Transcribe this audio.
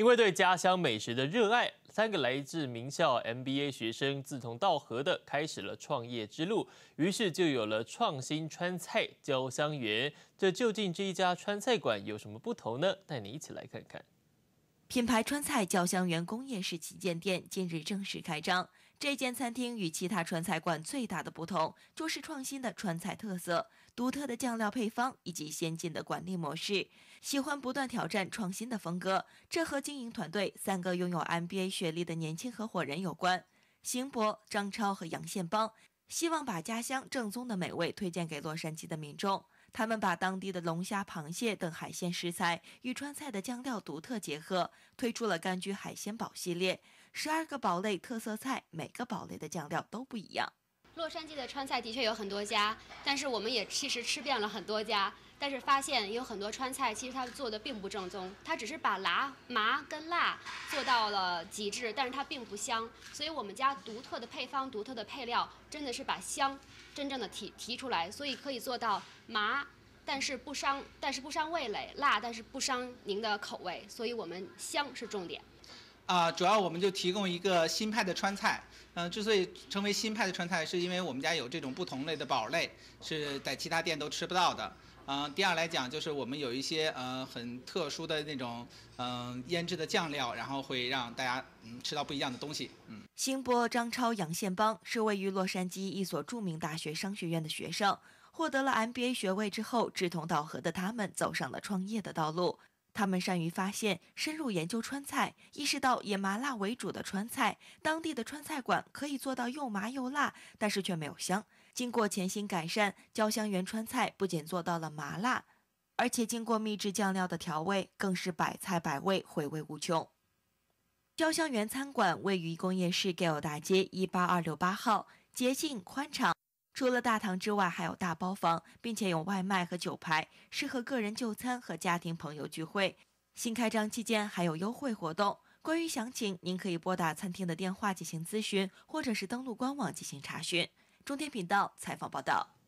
因为对家乡美食的热爱，三个来自名校 MBA 学生志同道合的开始了创业之路，于是就有了创新川菜椒香园。这究竟这一家川菜馆有什么不同呢？带你一起来看看。品牌川菜椒香园工业式旗舰店近日正式开张。这间餐厅与其他川菜馆最大的不同，就是创新的川菜特色、独特的酱料配方以及先进的管理模式。喜欢不断挑战创新的风格，这和经营团队三个拥有 MBA 学历的年轻合伙人有关：邢博、张超和杨宪邦。希望把家乡正宗的美味推荐给洛杉矶的民众。他们把当地的龙虾、螃蟹等海鲜食材与川菜的酱料独特结合，推出了“柑橘海鲜堡”系列。十二个堡类特色菜，每个堡类的酱料都不一样。洛杉矶的川菜的确有很多家，但是我们也其实吃遍了很多家，但是发现有很多川菜其实它做的并不正宗，它只是把辣、麻跟辣做到了极致，但是它并不香。所以我们家独特的配方、独特的配料，真的是把香真正的提提出来，所以可以做到麻，但是不伤，但是不伤味蕾；辣，但是不伤您的口味。所以我们香是重点。啊，主要我们就提供一个新派的川菜。嗯，之所以成为新派的川菜，是因为我们家有这种不同类的宝类，是在其他店都吃不到的。嗯，第二来讲，就是我们有一些嗯很特殊的那种嗯腌制的酱料，然后会让大家嗯吃到不一样的东西。嗯，新波、张超、杨宪邦是位于洛杉矶一所著名大学商学院的学生，获得了 MBA 学位之后，志同道合的他们走上了创业的道路。他们善于发现，深入研究川菜，意识到以麻辣为主的川菜，当地的川菜馆可以做到又麻又辣，但是却没有香。经过潜心改善，焦香园川菜不仅做到了麻辣，而且经过秘制酱料的调味，更是百菜百味，回味无穷。焦香园餐馆位于工业市 g a o 大街一八二六八号，洁净宽敞。除了大堂之外，还有大包房，并且有外卖和酒牌，适合个人就餐和家庭朋友聚会。新开张期间还有优惠活动。关于详情，您可以拨打餐厅的电话进行咨询，或者是登录官网进行查询。中天频道采访报道。